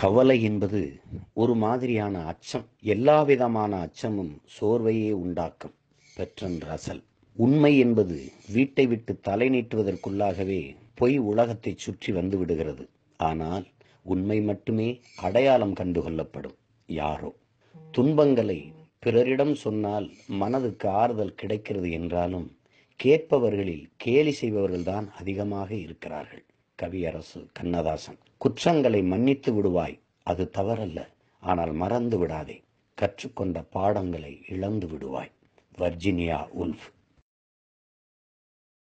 கவலை என்பது ஒரு மாதிரியான அச்சம் எல்லா விதமான அச்சமும் சோர்வையே உண்டாக்கும் பெற்றன் ரசல் உண்மை என்பது வீட்டை விட்டு தலை நீட்டுவதற்குள்ளாகவே பொய் உலகத்தை சுற்றி வந்து விடுகிறது ஆனால் உண்மை மட்டுமே அடையாளம் கண்டுகொள்ளப்படும் யாரோ துன்பங்களை பிறரிடம் சொன்னால் மனதுக்கு ஆறுதல் கிடைக்கிறது என்றாலும் கேட்பவர்களில் கேலி செய்பவர்கள்தான் அதிகமாக இருக்கிறார்கள் கவியரசு கண்ணதாசன் குற்றங்களை மன்னித்து விடுவாய் அது தவறல்ல ஆனால் மறந்து விடாதே கற்றுக்கொண்ட பாடங்களை இழந்து விடுவாய் வர்ஜினியா உல்ஃப்